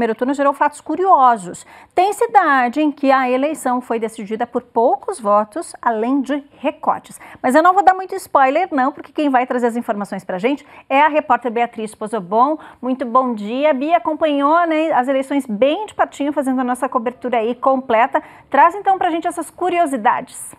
primeiro turno gerou fatos curiosos. Tem cidade em que a eleição foi decidida por poucos votos, além de recortes. Mas eu não vou dar muito spoiler, não, porque quem vai trazer as informações para a gente é a repórter Beatriz Pozobon. Muito bom dia. Bia acompanhou né, as eleições bem de patinho, fazendo a nossa cobertura aí completa. Traz então para a gente essas curiosidades.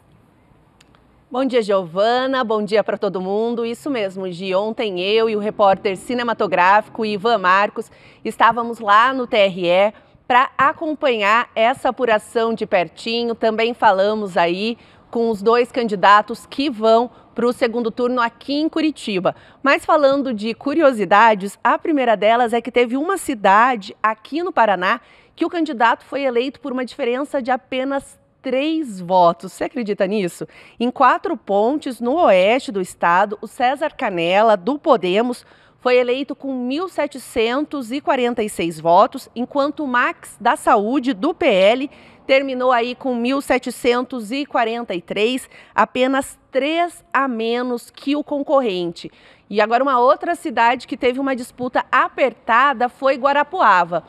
Bom dia, Giovana. Bom dia para todo mundo. Isso mesmo, de ontem eu e o repórter cinematográfico Ivan Marcos estávamos lá no TRE para acompanhar essa apuração de pertinho. Também falamos aí com os dois candidatos que vão para o segundo turno aqui em Curitiba. Mas falando de curiosidades, a primeira delas é que teve uma cidade aqui no Paraná que o candidato foi eleito por uma diferença de apenas três votos. Você acredita nisso? Em quatro pontes, no oeste do estado, o César Canela, do Podemos, foi eleito com 1.746 votos, enquanto o Max, da Saúde, do PL, terminou aí com 1.743, apenas três a menos que o concorrente. E agora, uma outra cidade que teve uma disputa apertada foi Guarapuava.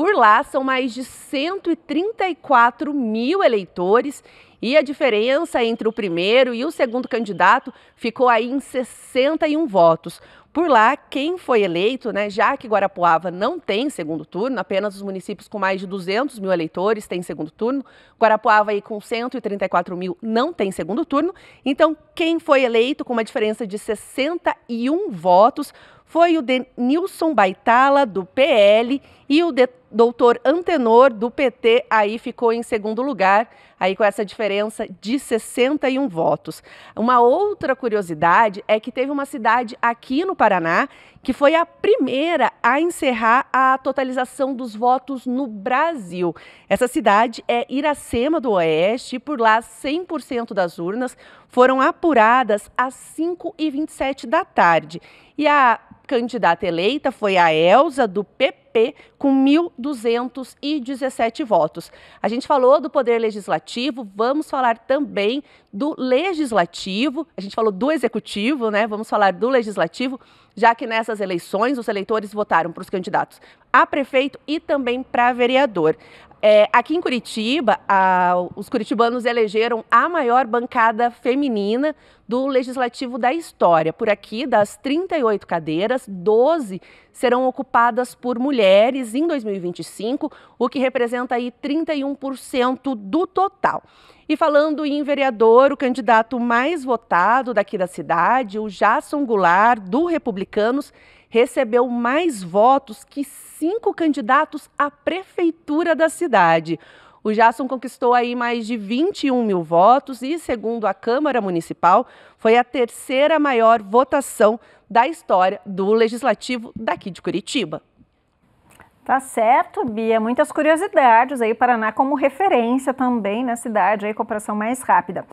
Por lá, são mais de 134 mil eleitores e a diferença entre o primeiro e o segundo candidato ficou aí em 61 votos. Por lá, quem foi eleito, né, já que Guarapuava não tem segundo turno, apenas os municípios com mais de 200 mil eleitores têm segundo turno, Guarapuava aí com 134 mil não tem segundo turno, então quem foi eleito com uma diferença de 61 votos foi o Denilson Baitala, do PL, e o de doutor Antenor, do PT, aí ficou em segundo lugar, aí com essa diferença de 61 votos. Uma outra curiosidade é que teve uma cidade aqui no Paraná que foi a primeira a encerrar a totalização dos votos no Brasil. Essa cidade é Iracema do Oeste, e por lá 100% das urnas foram apuradas às 5h27 da tarde. E a candidata eleita foi a Elza, do PP PP com 1.217 votos. A gente falou do Poder Legislativo, vamos falar também do Legislativo, a gente falou do Executivo, né? Vamos falar do Legislativo, já que nessas eleições os eleitores votaram para os candidatos a prefeito e também para vereador. É, aqui em Curitiba, a, os curitibanos elegeram a maior bancada feminina do Legislativo da História. Por aqui, das 38 cadeiras, 12 serão ocupadas por mulheres em 2025, o que representa aí 31% do total. E falando em vereador, o candidato mais votado daqui da cidade, o Jason Goulart, do Republicanos, recebeu mais votos que cinco candidatos à prefeitura da cidade. O Jasson conquistou aí mais de 21 mil votos e, segundo a Câmara Municipal, foi a terceira maior votação da história do Legislativo daqui de Curitiba. Tá certo, Bia. Muitas curiosidades aí, Paraná como referência também na cidade, aí, cooperação mais rápida.